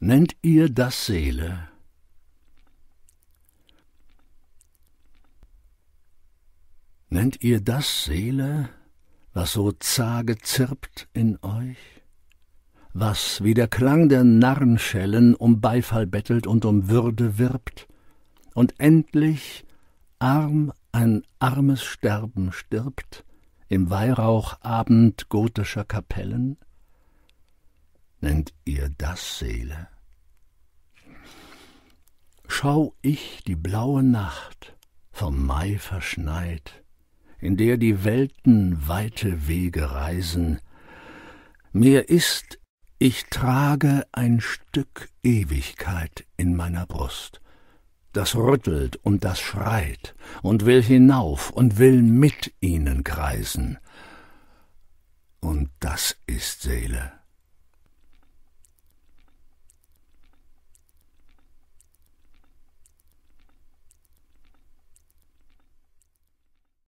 Nennt ihr das Seele? Nennt ihr das Seele, was so zage zirpt in euch? Was wie der Klang der Narrenschellen um Beifall bettelt und um Würde wirbt und endlich arm ein armes Sterben stirbt im Weihrauchabend gotischer Kapellen? Nennt ihr das Seele? Schau ich die blaue Nacht, vom Mai verschneit, in der die Welten weite Wege reisen. Mir ist, ich trage ein Stück Ewigkeit in meiner Brust. Das rüttelt und das schreit und will hinauf und will mit ihnen kreisen. Und das ist Seele,